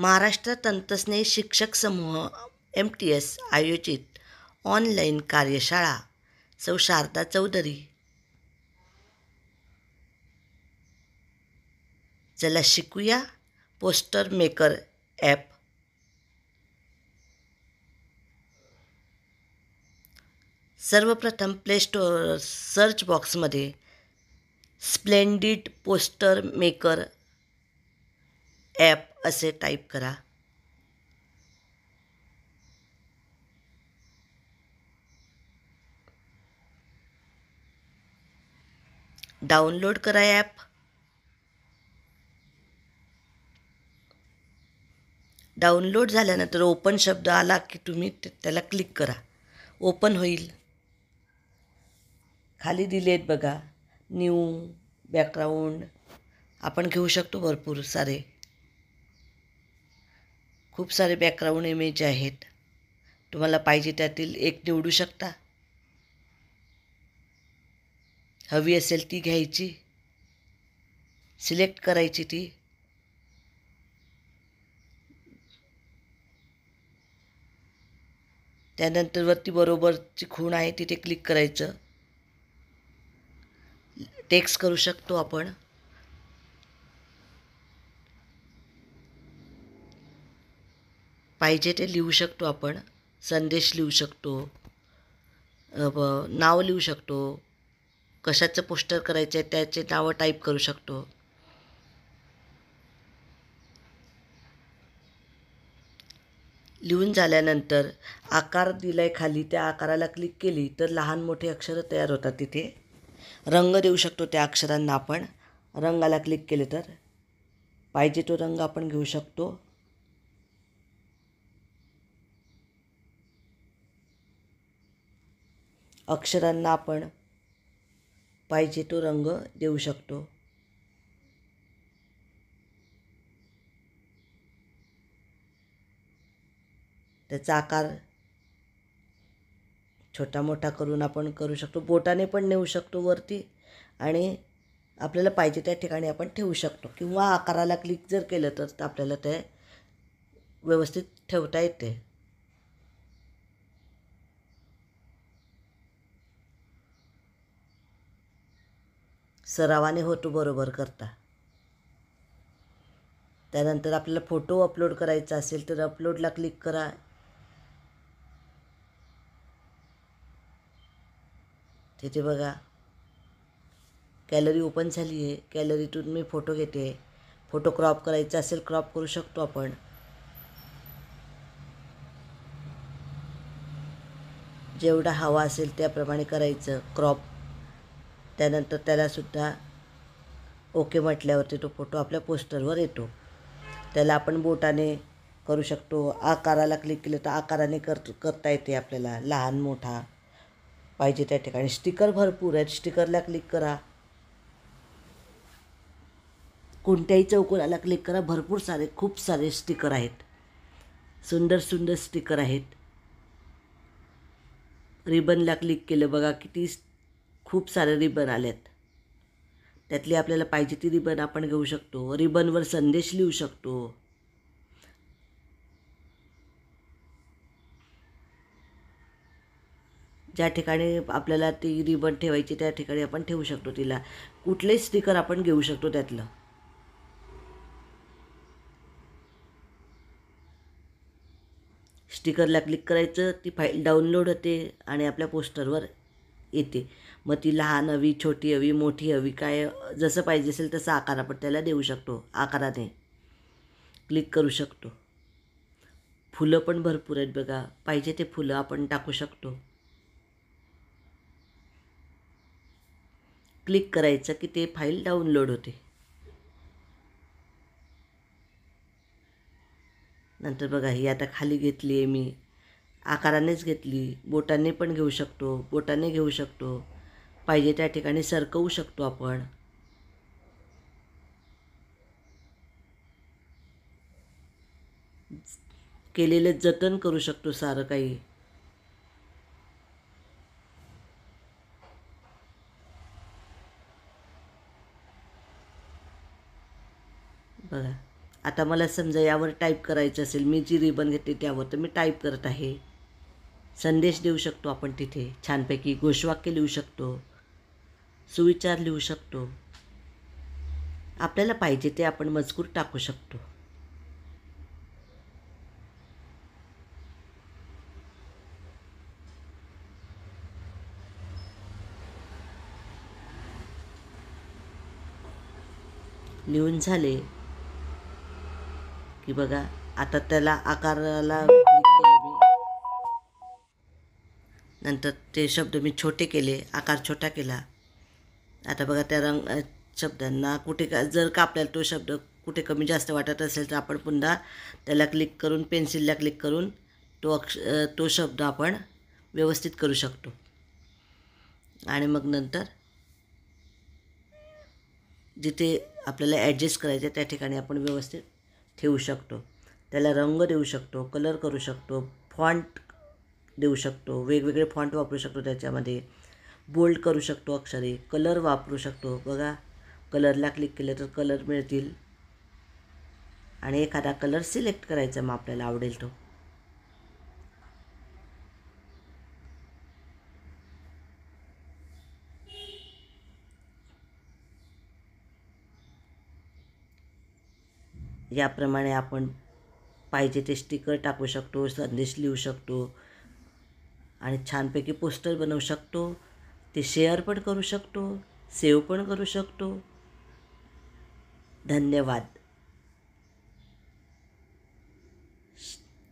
महाराष्ट्र तंत्रस्नेही शिक्षक समूह एम टी एस आयोजित ऑनलाईन कार्यशाळा सौ शारदा चौधरी चला शिकूया पोस्टर मेकर ॲप सर्वप्रथम स्टोअर सर्च बॉक्समध्ये स्प्लेंडिड पोस्टर मेकर ॲप असे टाईप करा डाउनलोड करा ॲप डाउनलोड झाल्यानंतर ओपन शब्द आला की तुम्ही त्याला क्लिक करा ओपन होईल खाली दिलेत बघा न्यू बॅकग्राऊंड आपण घेऊ शकतो भरपूर सारे खूप सारे बॅकग्राऊंड इमेज आहेत तुम्हाला पाहिजे त्यातील एक निवडू शकता हवी असेल ती घ्यायची सिलेक्ट करायची ती त्यानंतर वरती बरोबरची खूण आहे तिथे क्लिक करायचं टेक्स्ट करू शकतो आपण पाहिजे ते लिहू शकतो आपण संदेश लिहू शकतो नाव लिहू शकतो कशाचं पोस्टर करायचं आहे त्याचे नावं टाईप करू शकतो लिहून झाल्यानंतर आकार दिला आहे खाली त्या आकाराला क्लिक केली तर लहान मोठे अक्षरं तयार होतात तिथे रंग देऊ शकतो त्या अक्षरांना आपण रंगाला क्लिक केले तर पाहिजे तो रंग आपण घेऊ शकतो अक्षरांना आपण पाहिजे तो रंग देऊ शकतो त्याचा आकार छोटा मोठा करून आपण करू शकतो बोटाने पण नेऊ शकतो वरती आणि आपल्याला पाहिजे त्या ठिकाणी आपण ठेवू शकतो किंवा आकाराला क्लिक जर केलं तर आपल्याला ते व्यवस्थित ठेवता येते सरावाने होतो बरोबर करता त्यानंतर आपल्याला फोटो अपलोड करायचा असेल तर अपलोडला क्लिक करा तिथे बघा कॅलरी ओपन झाली आहे कॅलरीतून मी फोटो घेते फोटो क्रॉप करायचा असेल क्रॉप करू शकतो आपण जेवढा हवा असेल त्याप्रमाणे करायचं क्रॉप त्यानंतर त्यालासुद्धा ओके म्हटल्यावरती तो फोटो आपल्या पोस्टरवर येतो त्याला आपण बोटाने करू शकतो आकाराला क्लिक केलं तर आकाराने कर करता येते आपल्याला लहान मोठा पाहिजे त्या ठिकाणी स्टिकर भरपूर आहेत स्टिकरला क्लिक करा कोणत्याही चौकोनाला क्लिक करा भरपूर सारे खूप सारे स्टिकर आहेत सुंदर सुंदर स्टिकर आहेत रिबनला क्लिक केलं बघा किती खूप सारे रिबन आहेत त्यातली आपल्याला पाहिजे ती रिबन आपण घेऊ शकतो रिबनवर संदेश लिहू शकतो ज्या ठिकाणी आपल्याला ती रिबन ठेवायची त्या ठिकाणी आपण ठेवू शकतो तिला कुठले स्टिकर आपण घेऊ शकतो त्यातलं स्टिकरला क्लिक करायचं ती फाईल डाउनलोड होते आणि आपल्या पोस्टरवर येते मग ती लहान हवी छोटी हवी मोठी हवी काय जसं पाहिजे असेल तसं आकार आपण त्याला देऊ शकतो आकाराने क्लिक करू शकतो फुलं पण भरपूर आहेत बघा पाहिजे ते फुलं आपण टाकू शकतो क्लिक करायचं की ते फाईल डाउनलोड होते नंतर बघा ही आता खाली घेतली आहे मी आकारानेच घेतली बोटांनी पण घेऊ शकतो बोटाने घेऊ शकतो पाहिजे त्या ठिकाणी सरकवू शकतो आपण केलेले जतन करू शकतो सारं काही बघा आता मला समजा यावर टाईप करायचं असेल मी जी रिबन घेतली त्यावर तर मी टाईप करत आहे संदेश देऊ शकतो आपण तिथे छानपैकी घोषवाक्य लिहू शकतो सुविचार लिहू शकतो आपल्याला पाहिजे ते आपण मजकूर टाकू शकतो लिहून झाले की बघा आता त्याला आकाराला नंतर ते शब्द मी छोटे केले आकार छोटा केला आता बघा त्या रंग शब्दांना कुठे का जर का आपल्याला तो शब्द कुठे कमी जास्त वाटत असेल तर आपण पुन्हा त्याला क्लिक करून पेन्सिलला क्लिक करून तो अक्ष तो शब्द आपण व्यवस्थित करू शकतो आणि मग नंतर जिथे आपल्याला ॲडजस्ट करायचे त्या ठिकाणी आपण व्यवस्थित ठेवू शकतो त्याला रंग देऊ शकतो कलर करू शकतो फॉन्ट देऊ शकतो वेगवेगळे फॉन्ट वापरू शकतो त्याच्यामध्ये बोल्ड करू शकतो अक्षरे कलर वापरू शकतो बघा कलरला क्लिक केलं तर कलर मिळतील आणि एखादा कलर सिलेक्ट करायचा मग आपल्याला आवडेल तो याप्रमाणे आपण पाहिजे ते स्टिकर टाकू शकतो संदेश लिहू शकतो आणि छानपैकी पोस्टर बनवू शकतो ते शेअर पण करू शकतो सेव पण करू शकतो धन्यवाद